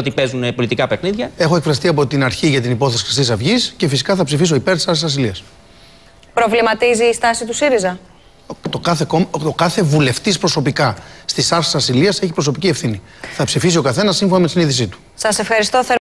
ότι παίζουν πολιτικά παιχνίδια. Έχω εκφραστεί από την αρχή για την υπόθεση Χρυσής Αυγής και φυσικά θα ψηφίσω υπέρ της άρσης ασυλίας. Προβληματίζει η στάση του ΣΥΡΙΖΑ. Το κάθε, το κάθε βουλευτής προσωπικά στη Άρσης ασυλίας έχει προσωπική ευθύνη. Θα ψηφίσει ο καθένας σύμφωνα με την είδησή του. Σας ευχαριστώ θερμά.